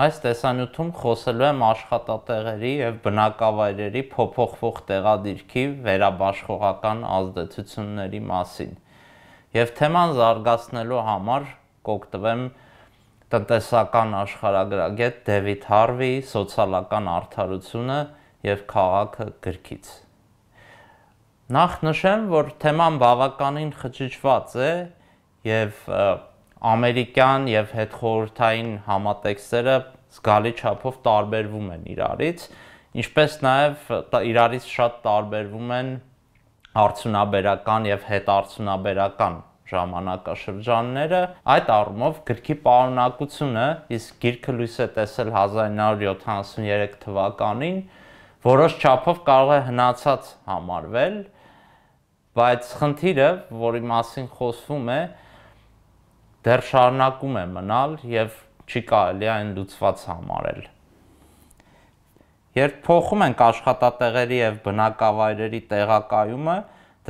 Այս տեսանյութում խոսելու եմ աշխատատեղերի եւ բնակավայրերի փոփոխվող տեղադիրքի վերաբաշխողական ազդեցությունների մասին։ Եվ թեման զարգացնելու համար կօգտվեմ տնտեսական աշխարհագրագետ Դեվիդ Հարվիի «Սոցիալական արդարությունը եւ քաղաքը» գրքից։ Նախ նշեմ, որ թեման բավականին խճճված է եւ և, և ամերիկյան եւ հետխորհրդային համատեքստերը զգալի չափով տարբերվում են իրարից, ինչպես նաեւ իրարից շատ տարբերվում են արդյունաբերական եւ հետարդյունաբերական ժամանակաշրջանները այդ առումով գրքի պարունակությունը իսկ գիրքը լույս է տեսել 1973 թվականին որոշ չափով կարող է հնացած համարվել բայց խնդիրը որի մասին խոսվում է դեռ շարունակում է մնալ եւ չի կարելի այն լուծված համարել։ Երբ փոխում ենք աշխատատեղերի եւ բնակավայրերի տեղակայումը,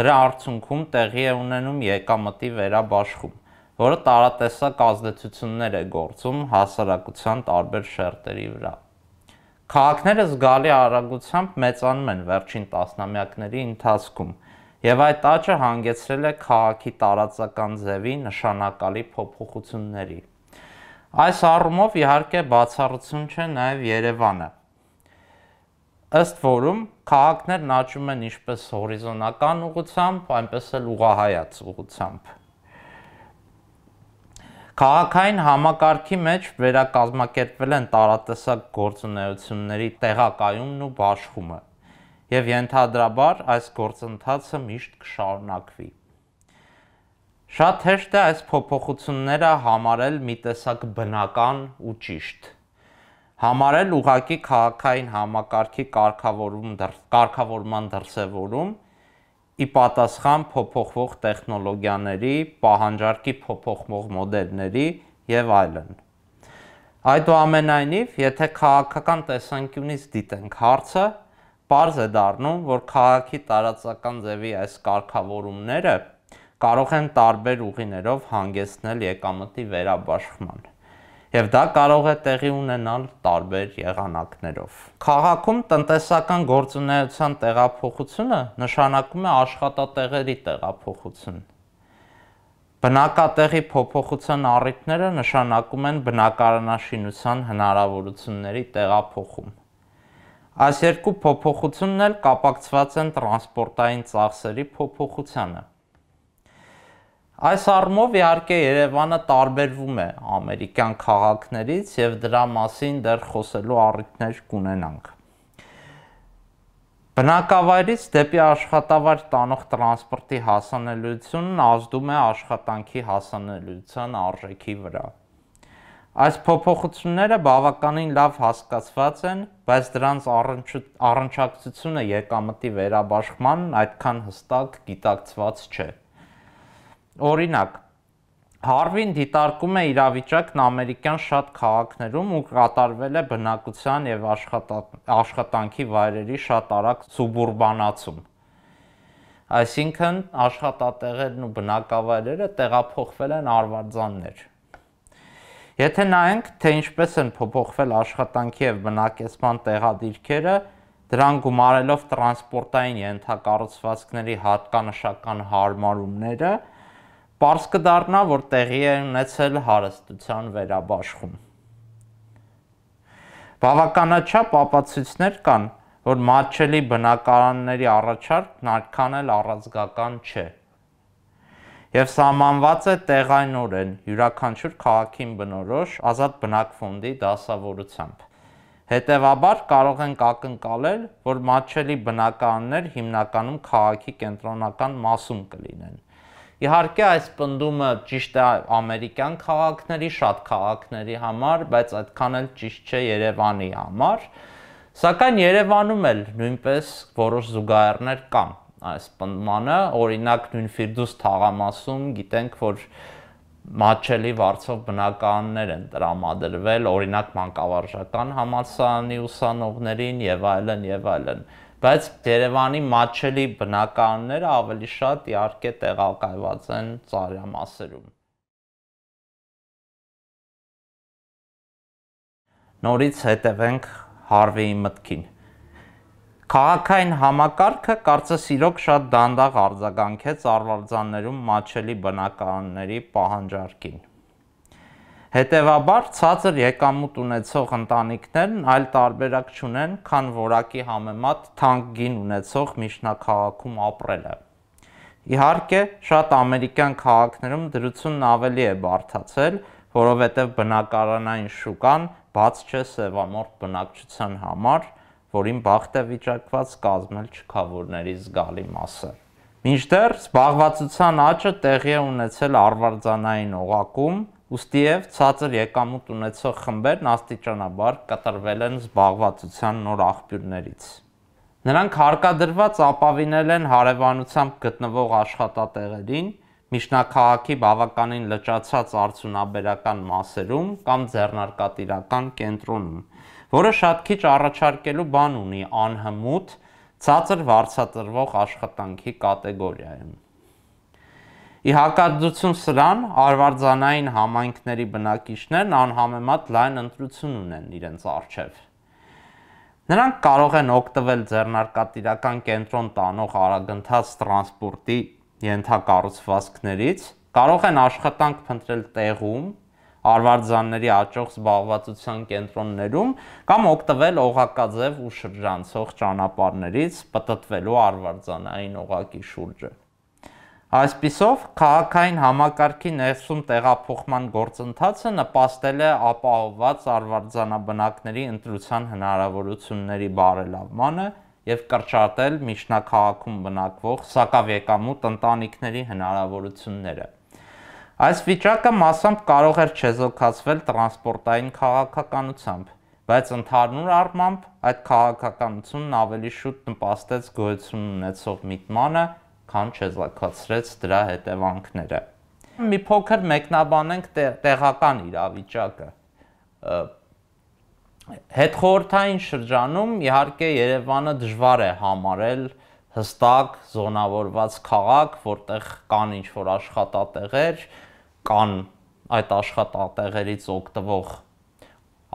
դրա արդյունքում տեղի է ունենում եկամտի վերաբաշխում, որը տարատեսակ ազդեցություններ է գործում հասարակության տարբեր շերտերի վրա։ Քաղաքները զգալի արագությամբ մեծանում են վերջին տասնամյակների ընթացքում, Եվ այդ աճը հանգեցրել է քաղաքի տարածական ձևի նշանակալի փոփոխությունների։ Այս առումով իհարկե բացառություն չէ նաև Երևանը։ Ըստ որում քաղաքներն աճում են ինչպես հորիզոնական ուղությամբ, այնպես էլ ուղահայաց ուղությամբ։ Քաղաքային համակարգի մեջ վերակազմակերպվել են տարատեսակ գործունեությունների տեղակայումն ու բաշխումը եւ ենթադրաբար այս գործընթացը միշտ կշարունակվի։ Շատ հեշտ է այս փոփոխությունները համարել մի տեսակ բնական ու ճիշտ։ Համարել ուղակի քաղաքային համակարգի կարգավորում կարգավորման դրսևորում ի պատասխան փոփոխվող տեխնոլոգիաների, պահանջարկի փոփոխվող մոդելների եւ այլն։ Այդուամենայնիվ, եթե քաղաքական տեսանկյունից դիտենք հարցը, Պարզ է դառնում, որ քաղաքի տարածական ձևի այս կարգավորումները կարող են տարբեր ուղիներով հանգեցնել եկամտի վերաբաշխման։ Եվ դա կարող է տեղի ունենալ տարբեր եղանակներով։ Քաղաքում տնտեսական գործունեության տեղափոխությունը նշանակում է աշխատատեղերի տեղափոխություն։ Բնակատեղի փոփոխության առիթները նշանակում են բնակարանաշինության հնարավորությունների տեղափոխում։ Այս երկու փոփոխությունն էլ կապակցված են տրանսպորտային ծախսերի փոփոխությանը։ Այս առումով իհարկե Երևանը տարբերվում է ամերիկյան քաղաքներից եւ դրա մասին դեռ խոսելու առիթներ կունենանք։ Բնակավայրից դեպի աշխատավայր տանող տրանսպորտի հասանելիությունն ազդում է աշխատանքի հասանելիության արժեքի վրա։ Այս փոփոխությունները բավականին լավ հասկացված են, բայց դրանց առնչակցությունը եկամտի վերաբաշխմանն այդքան հստակ գիտակցված չէ։ Օրինակ, Հարվին դիտարկում է իրավիճակն ամերիկյան շատ քաղաքներում ու կատարվել է բնակության եւ աշխատանքի վայրերի շատ արագ սուբուրբանացում։ Այսինքն աշխատատեղերն ու բնակավայրերը տեղափոխվել են արվարձաններ Եթե նայենք, թե ինչպես են փոփոխվել աշխատանքի եւ բնակեցման տեղադիրքերը, դրան գումարելով տրանսպորտային ենթակառուցվածքների հատկանշական հարմարումները, Պարզ կդառնա, որ տեղի է ունեցել հարստության վերաբաշխում։ Բավականաչափ ապացույցներ կան, որ մատչելի բնակարանների առաջարկն արքան էլ առազգական չէ եւ սահմանված է տեղայնորեն յուրաքանչյուր քաղաքին բնորոշ ազատ բնակ ֆոնդի դասավորությամբ։ Հետևաբար կարող ենք ակնկալել, որ մատչելի բնականներ հիմնականում քաղաքի կենտրոնական մասում կլինեն։ Իհարկե այս պնդումը ճիշտ է ամերիկյան քաղաքների, շատ քաղաքների համար, բայց այդքան էլ ճիշտ չէ Երևանի համար։ Սակայն Երևանում էլ նույնպես որոշ զուգահեռներ կան այս պնդմանը, օրինակ նույն Ֆիրդուս թաղամասում գիտենք, որ մաչելի վարձով բնականներ են տրամադրվել, օրինակ մանկավարժական համալսարանի ուսանողներին եւ այլն եւ այլն։ Բայց Երևանի մաչելի բնականները ավելի շատ իհարկե տեղակայված են ծարյամասերում։ Նորից հետևենք Հարվեի մտքին։ Քաղաքային համակարգը կարծես իրոք շատ դանդաղ արձագանքեց արվարձաններում մաչելի բնակարանների պահանջարկին։ Հետևաբար ցածր եկամուտ ունեցող ընտանիքներն այլ տարբերակ չունեն, քան որակի համեմատ թանկ գին ունեցող միջնակայքում ապրելը։ Իհարկե, շատ ամերիկյան քաղաքներում դրությունն ավելի է բարդացել, որովհետև բնակարանային շուկան բաց չէ սևամորթ բնակչության համար, որին բախտը վիճակված կազմել չքավորների զգալի մասը։ Մինչդեռ զբաղվածության աճը տեղի է ունեցել արվարձանային օղակում, ուստի եւ ցածր եկամուտ ունեցող խմբերն աստիճանաբար կտրվել են զբաղվածության նոր աղբյուրներից։ Նրանք հարկադրված ապավինել են հարևանությամբ գտնվող աշխատատեղերին միջնակայքի բավականին լճացած արդյունաբերական մասերում կամ ձեռնարկատիրական կենտրոնում, որը շատ քիչ առաջարկելու բան ունի անհմուտ ցածր վարձատրվող աշխատանքի կատեգորիայում։ Ի հակադրություն սրան արվարձանային համայնքների բնակիչներն անհամեմատ լայն ընտրություն ունեն իրենց արժեվ։ Նրանք կարող են օգտվել ձեռնարկատիրական կենտրոն տանող արագընթաց տրանսպորտի յենթակառուցվածքներից կարող են աշխատանք փնտրել տեղում արվարձանների աճող զբաղվածության կենտրոններում կամ օգտվել օղակաձև ու շրջանցող ճանապարհներից պատտվելու արվարձանային օղակի շուրջը։ Այսպիսով, քաղաքային համակարգի ներսում տեղափոխման գործընթացը նպաստել է ապահովված արվարձանաբնակների ընտրության հնարավորությունների բարելավմանը, եւ կրճատել միջնակայքում բնակվող սակավեկամուտ ընտանիքների հնարավորությունները։ Այս վիճակը մասամբ կարող էր չեզոքացվել տրանսպորտային քաղաքականությամբ, բայց ընդհանուր առմամբ այդ քաղաքականությունն ավելի շուտ նպաստեց գոյություն ունեցող միտմանը, քան չեզոքացրեց դրա հետևանքները։ Մի փոքր մեկնաբանենք տեղական իրավիճակը հետխորթային շրջանում իհարկե Երևանը դժվար է համարել հստակ զոնավորված քաղաք, որտեղ կան ինչ-որ աշխատատեղեր, կան այդ աշխատատեղերից օգտվող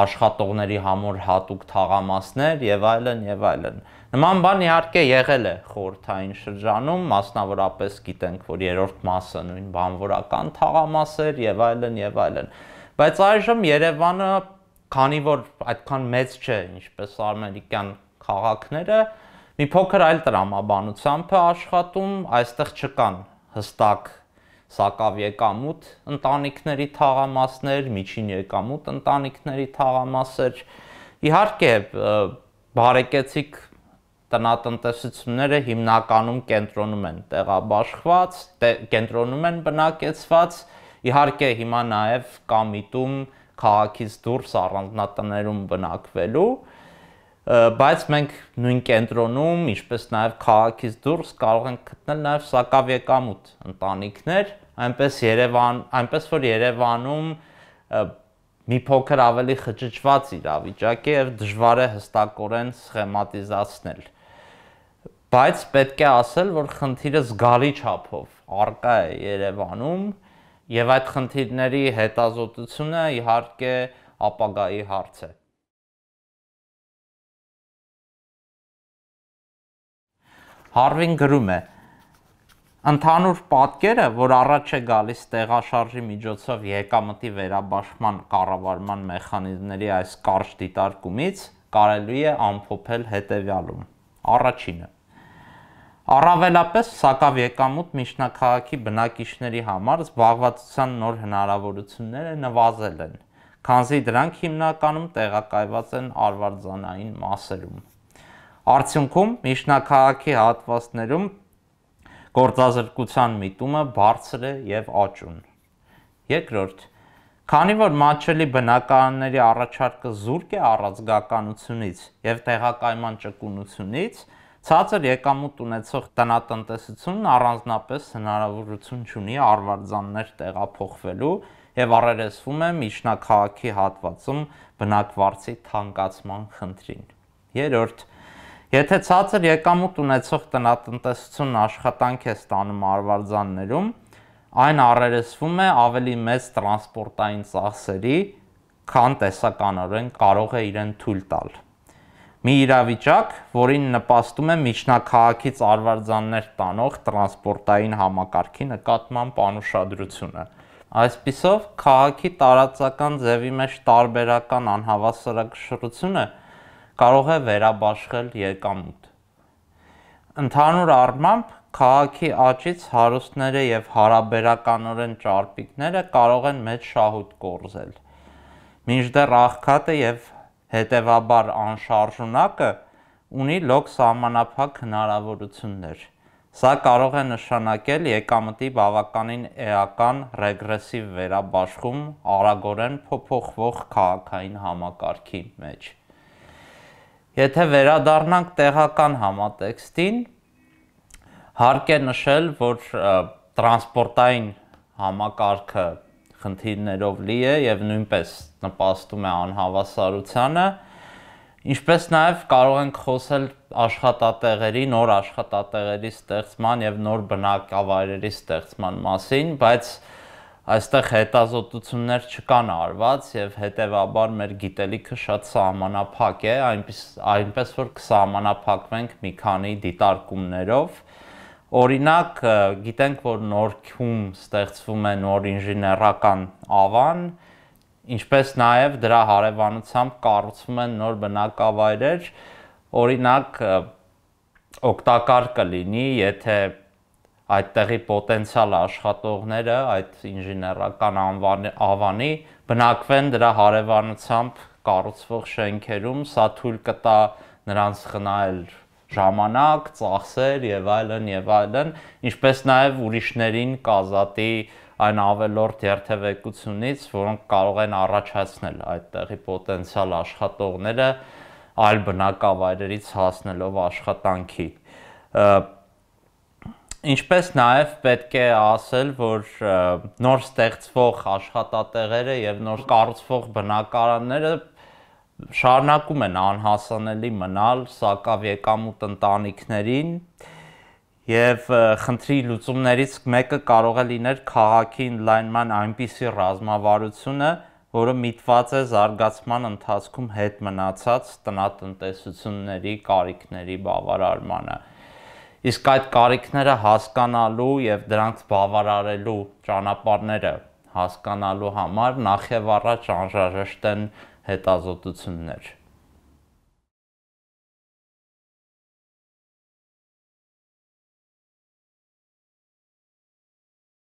աշխատողների համար հատուկ թաղամասներ եւ այլն եւ այլն։ Նման բան իհարկե եղել է խորթային շրջանում, մասնավորապես գիտենք, որ երրորդ մասը նույն բանվորական թաղամաս էր եւ այլն եւ այլն։ Բայց այժմ Երևանը քանի որ այդքան մեծ չէ, ինչպես ամերիկյան քաղաքները, մի փոքր այլ տրամաբանությամբ է աշխատում, այստեղ չկան հստակ սակավ եկամուտ ընտանիքների թաղամասներ, միջին եկամուտ ընտանիքների թաղամասեր։ Իհարկե, բարեկեցիկ տնատնտեսությունները հիմնականում կենտրոնում են տեղաբաշխված, կենտրոնում են բնակեցված։ Իհարկե, հիմա նաև կամիտում միտում քաղաքից դուրս առանձնատներում բնակվելու, բայց մենք նույն կենտրոնում, ինչպես նաև քաղաքից դուրս կարող ենք գտնել նաև սակավեկամուտ ընտանիքներ, այնպես Երևան, այնպես որ Երևանում մի փոքր ավելի խճճված իրավիճակ է եւ դժվար է հստակորեն սխեմատիզացնել։ Բայց պետք է ասել, որ խնդիրը զգալի չափով արկա է Երևանում, և Եվ այդ խնդիրների հետազոտությունը իհարկե ապագայի հարց է։ Հարվին գրում է. Ընդհանուր պատկերը, որ առաջ է գալիս տեղաշարժի միջոցով եկամտի վերաբաշխման կառավարման մեխանիզմների այս կարճ դիտարկումից, կարելի է ամփոփել հետևյալում. առաջինը Առավելապես Սակավ եկամուտ միջնակայքի բնակիչների համար զբաղվածության նոր հնարավորությունները նվազել են, քանզի դրանք հիմնականում տեղակայված են արվարձանային մասերում։ Արդյունքում միջնակայքի հատվածներում գործազրկության միտումը բարձր է եւ աճուն։ Երկրորդ, Քանի որ մաչելի բնակարանների առաջարկը զուրկ է առազգականությունից եւ տեղակայման ճկունությունից, Ցածր եկամուտ ունեցող տնատնտեսությունն առանձնապես հնարավորություն ունի արվարձաններ տեղափոխվելու եւ առերեսվում է միջնակայքի հատվածում բնակվարձի թանկացման խնդրին։ Երրորդ Եթե ցածր եկամուտ ունեցող տնատնտեսությունն աշխատանք է ստանում արվարձաններում, այն առերեսվում է ավելի մեծ տրանսպորտային ծախսերի, քան տեսականորեն կարող է իրեն թույլ տալ մի իրավիճակ, որին նպաստում է միջնակայքից արվարձաններ տանող տրանսպորտային համակարգի նկատմամբ անուշադրությունը։ Այսպիսով, քաղաքի տարածական ձևի մեջ տարբերական անհավասարակշռությունը կարող է վերաբաշխել եկամուտ։ Ընդհանուր առմամբ, քաղաքի աճից հարուստները եւ հարաբերականորեն ճարպիկները կարող են մեծ շահույթ կորզել։ Մինչդեռ աղքատը եւ հետևաբար անշարժունակը ունի լոկ սահմանափակ հնարավորություններ։ Սա կարող է նշանակել եկամտի բավականին էական ռեգրեսիվ վերաբաշխում արագորեն փոփոխվող քաղաքային համակարգի մեջ։ Եթե վերադառնանք տեղական համատեքստին, հարկ է նշել, որ տրանսպորտային համակարգը խնդիրներով լի է եւ նույնպես նպաստում է անհավասարությանը, ինչպես նաեւ կարող ենք խոսել աշխատատեղերի, նոր աշխատատեղերի ստեղծման եւ նոր բնակավայրերի ստեղծման մասին, բայց այստեղ հետազոտություններ չկան արված եւ հետեւաբար մեր գիտելիքը շատ սահմանափակ է այնպես այնպես որ կսահմանափակվենք մի քանի դիտարկումներով Օրինակ, գիտենք, որ Նորքում ստեղծվում է նոր ինժեներական ավան, ինչպես նաև դրա հարևանությամբ կառուցվում են նոր բնակավայրեր։ Օրինակ, օգտակար կլինի, եթե այդտեղի պոտենցիալ աշխատողները այդ ինժեներական ավանի բնակվեն դրա հարևանությամբ կառուցվող շենքերում, սա թույլ կտա նրանց խնայել ժամանակ, ծախսեր եւ այլն եւ այլն, ինչպես նաեւ ուրիշներին կազատի այն ավելորդ երթևեկությունից, որոնք կարող են առաջացնել այդտեղի պոտենցիալ աշխատողները այլ բնակավայրերից հասնելով աշխատանքի։ Ինչպես նաև պետք է ասել, որ նոր ստեղծվող աշխատատեղերը եւ նոր կառուցվող բնակարանները շարունակում են անհասանելի մնալ սակավեկամուտ ընտանիքներին եւ խնդրի լուծումներից մեկը կարող է լինել քաղաքի ընդլայնման այնպիսի ռազմավարությունը, որը միտված է զարգացման ընթացքում հետ մնացած տնատնտեսությունների կարիքների բավարարմանը։ Իսկ այդ կարիքները հասկանալու եւ դրանց բավարարելու ճանապարհները հասկանալու համար նախև առաջ անհրաժեշտ են հետազոտություններ